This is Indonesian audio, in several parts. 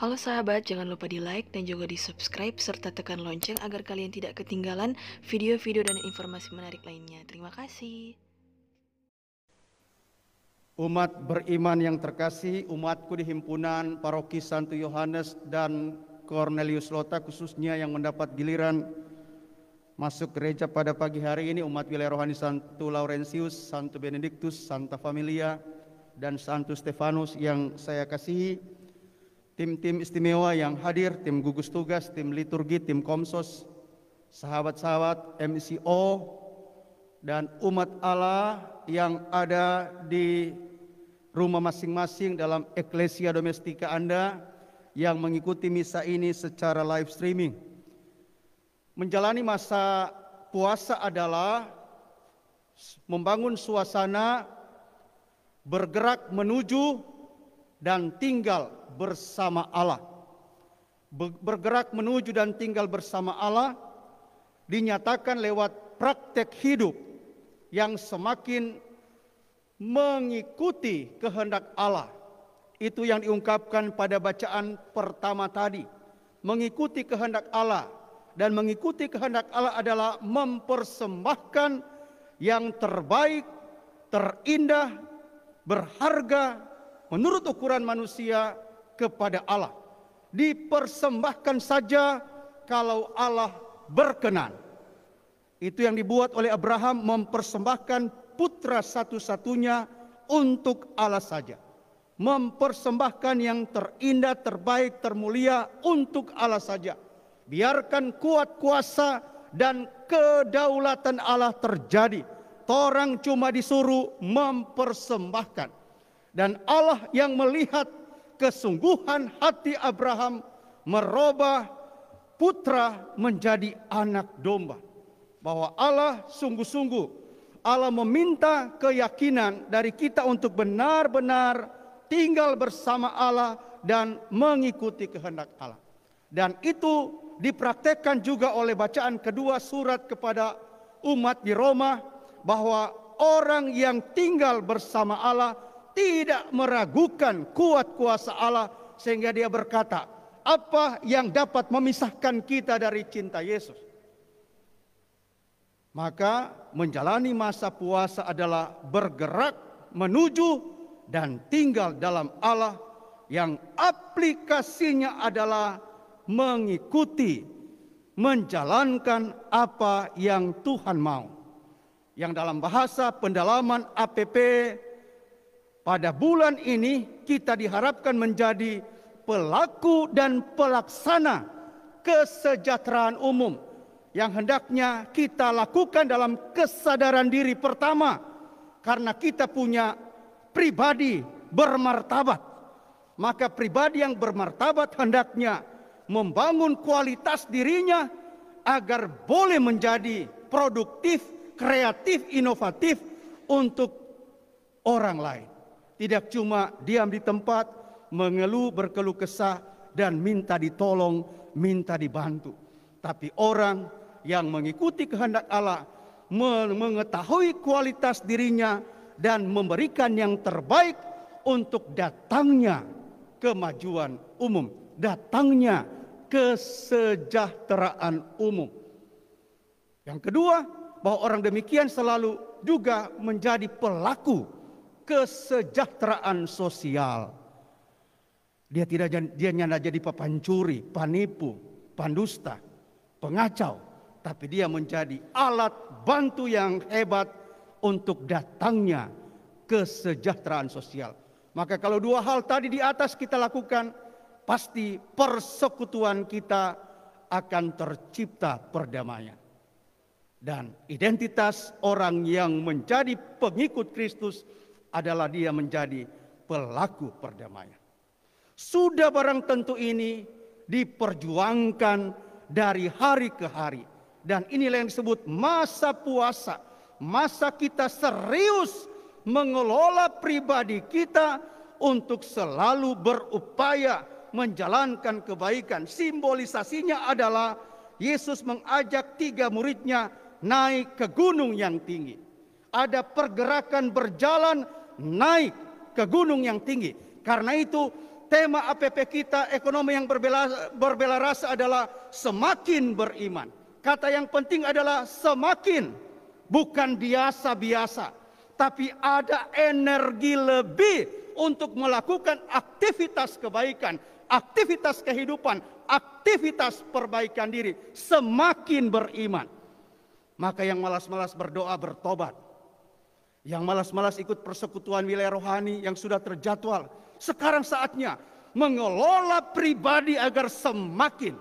Halo sahabat, jangan lupa di like dan juga di subscribe serta tekan lonceng agar kalian tidak ketinggalan video-video dan informasi menarik lainnya. Terima kasih. Umat beriman yang terkasih, umatku di himpunan paroki Santo Yohanes dan Cornelius Lota khususnya yang mendapat giliran masuk gereja pada pagi hari ini umat wilayah rohani Santo Laurentius, Santo Benediktus, Santa Familia, dan Santo Stefanus yang saya kasihi tim-tim istimewa yang hadir, tim gugus tugas, tim liturgi, tim komsos, sahabat-sahabat MCO, dan umat Allah yang ada di rumah masing-masing dalam eklesia domestika Anda yang mengikuti misa ini secara live streaming. Menjalani masa puasa adalah membangun suasana bergerak menuju dan tinggal bersama Allah. Bergerak menuju dan tinggal bersama Allah dinyatakan lewat praktek hidup yang semakin mengikuti kehendak Allah. Itu yang diungkapkan pada bacaan pertama tadi. Mengikuti kehendak Allah dan mengikuti kehendak Allah adalah mempersembahkan yang terbaik, terindah, berharga menurut ukuran manusia kepada Allah. Dipersembahkan saja kalau Allah berkenan. Itu yang dibuat oleh Abraham mempersembahkan putra satu-satunya untuk Allah saja. Mempersembahkan yang terindah, terbaik, termulia untuk Allah saja. Biarkan kuat kuasa dan kedaulatan Allah terjadi. Orang cuma disuruh mempersembahkan. Dan Allah yang melihat kesungguhan hati Abraham merubah putra menjadi anak domba. Bahwa Allah sungguh-sungguh Allah meminta keyakinan dari kita untuk benar-benar tinggal bersama Allah dan mengikuti kehendak Allah. Dan itu dipraktekkan juga oleh bacaan kedua surat kepada umat di Roma bahwa orang yang tinggal bersama Allah tidak meragukan kuat kuasa Allah sehingga dia berkata, apa yang dapat memisahkan kita dari cinta Yesus? Maka menjalani masa puasa adalah bergerak menuju dan tinggal dalam Allah yang aplikasinya adalah mengikuti, menjalankan apa yang Tuhan mau. Yang dalam bahasa pendalaman APP pada bulan ini kita diharapkan menjadi pelaku dan pelaksana kesejahteraan umum yang hendaknya kita lakukan dalam kesadaran diri pertama karena kita punya pribadi bermartabat. Maka pribadi yang bermartabat hendaknya membangun kualitas dirinya agar boleh menjadi produktif, kreatif, inovatif untuk orang lain. Tidak cuma diam di tempat, mengeluh, berkeluh kesah, dan minta ditolong, minta dibantu. Tapi orang yang mengikuti kehendak Allah, mengetahui kualitas dirinya, dan memberikan yang terbaik untuk datangnya kemajuan umum, datangnya kesejahteraan umum. Yang kedua, bahwa orang demikian selalu juga menjadi pelaku kesejahteraan sosial. Dia tidak dia nyana jadi pepancuri, panipu, pandusta, pengacau, tapi dia menjadi alat bantu yang hebat untuk datangnya kesejahteraan sosial. Maka kalau dua hal tadi di atas kita lakukan, pasti persekutuan kita akan tercipta perdamaian. Dan identitas orang yang menjadi pengikut Kristus adalah dia menjadi pelaku perdamaian. Sudah barang tentu ini diperjuangkan dari hari ke hari. Dan inilah yang disebut masa puasa. Masa kita serius mengelola pribadi kita untuk selalu berupaya menjalankan kebaikan. Simbolisasinya adalah Yesus mengajak tiga muridnya naik ke gunung yang tinggi. Ada pergerakan berjalan naik ke gunung yang tinggi. Karena itu tema APP kita ekonomi yang berbela, berbela rasa adalah semakin beriman. Kata yang penting adalah semakin bukan biasa-biasa, tapi ada energi lebih untuk melakukan aktivitas kebaikan, aktivitas kehidupan, aktivitas perbaikan diri, semakin beriman. Maka yang malas-malas berdoa bertobat, yang malas-malas ikut persekutuan wilayah rohani yang sudah terjadwal. Sekarang saatnya mengelola pribadi agar semakin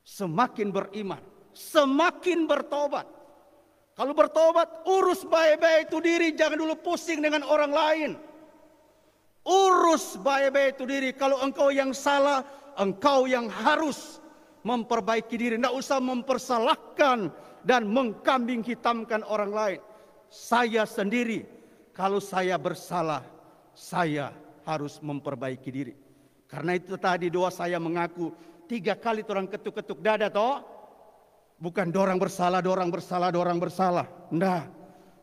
semakin beriman, semakin bertobat. Kalau bertobat, urus baik-baik itu diri, jangan dulu pusing dengan orang lain. Urus baik-baik itu diri. Kalau engkau yang salah, engkau yang harus memperbaiki diri. Tidak usah mempersalahkan dan mengkambing hitamkan orang lain saya sendiri. Kalau saya bersalah, saya harus memperbaiki diri. Karena itu tadi doa saya mengaku tiga kali orang ketuk-ketuk dada toh. Bukan dorang bersalah, dorang bersalah, dorang bersalah. Nah,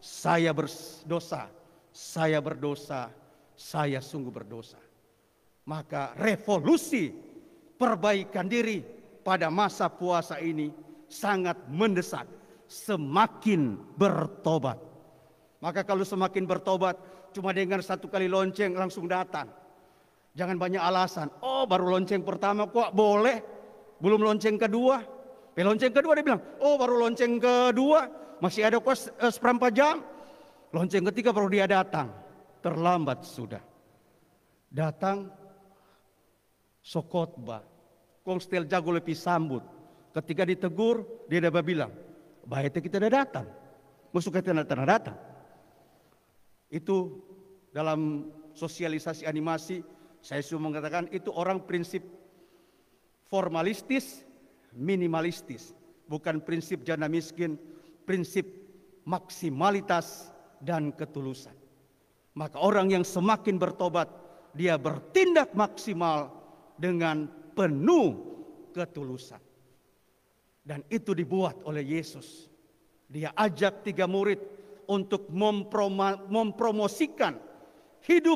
saya berdosa, saya berdosa, saya sungguh berdosa. Maka revolusi perbaikan diri pada masa puasa ini sangat mendesak. Semakin bertobat. Maka kalau semakin bertobat, cuma dengan satu kali lonceng langsung datang. Jangan banyak alasan. Oh baru lonceng pertama kok boleh. Belum lonceng kedua. Eh, lonceng kedua dia bilang, oh baru lonceng kedua. Masih ada kok eh, seperempat jam. Lonceng ketiga baru dia datang. Terlambat sudah. Datang sokotba. Kongstel jago lebih sambut. Ketika ditegur, dia dapat bilang, baiknya kita udah datang. Musuh kita tidak datang. Itu dalam sosialisasi animasi saya sudah mengatakan itu orang prinsip formalistis, minimalistis, bukan prinsip jana miskin, prinsip maksimalitas dan ketulusan. Maka orang yang semakin bertobat, dia bertindak maksimal dengan penuh ketulusan. Dan itu dibuat oleh Yesus. Dia ajak tiga murid untuk mempromosikan hidup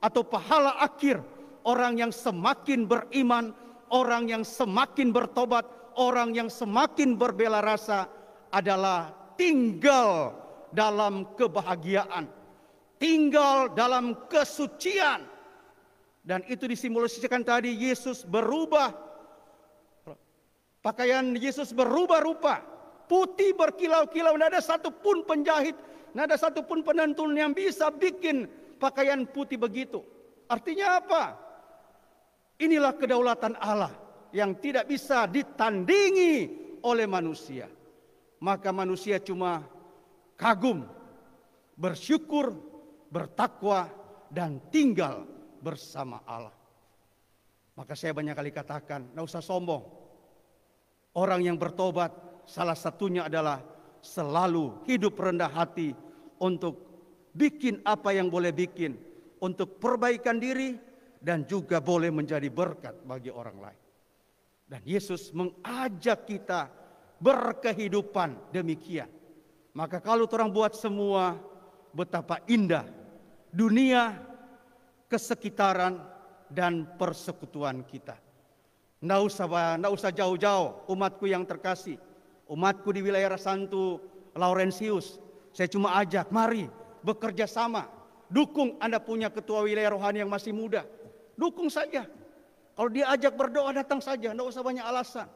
atau pahala akhir orang yang semakin beriman, orang yang semakin bertobat, orang yang semakin berbela rasa adalah tinggal dalam kebahagiaan, tinggal dalam kesucian. Dan itu disimulasikan tadi Yesus berubah Pakaian Yesus berubah rupa putih berkilau-kilau, tidak ada satupun penjahit, tidak ada satupun penentun yang bisa bikin pakaian putih begitu. Artinya apa? Inilah kedaulatan Allah yang tidak bisa ditandingi oleh manusia. Maka manusia cuma kagum, bersyukur, bertakwa, dan tinggal bersama Allah. Maka saya banyak kali katakan, tidak usah sombong. Orang yang bertobat salah satunya adalah selalu hidup rendah hati untuk bikin apa yang boleh bikin untuk perbaikan diri dan juga boleh menjadi berkat bagi orang lain. Dan Yesus mengajak kita berkehidupan demikian. Maka kalau orang buat semua betapa indah dunia, kesekitaran dan persekutuan kita. Nggak usah, jauh-jauh umatku yang terkasih umatku di wilayah Santo Laurentius, saya cuma ajak, mari bekerja sama. Dukung Anda punya ketua wilayah rohani yang masih muda. Dukung saja. Kalau dia ajak berdoa, datang saja. Tidak usah banyak alasan.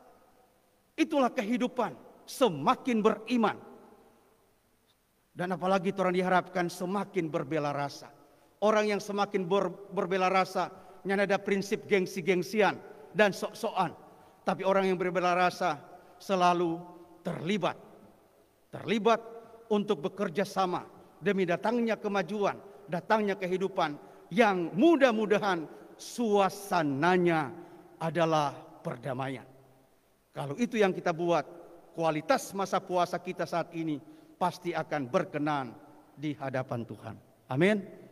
Itulah kehidupan. Semakin beriman. Dan apalagi itu orang diharapkan semakin berbela rasa. Orang yang semakin ber, berbela rasa, nyana ada prinsip gengsi-gengsian dan sok-sokan. Tapi orang yang berbela rasa selalu terlibat. Terlibat untuk bekerja sama demi datangnya kemajuan, datangnya kehidupan yang mudah-mudahan suasananya adalah perdamaian. Kalau itu yang kita buat, kualitas masa puasa kita saat ini pasti akan berkenan di hadapan Tuhan. Amin.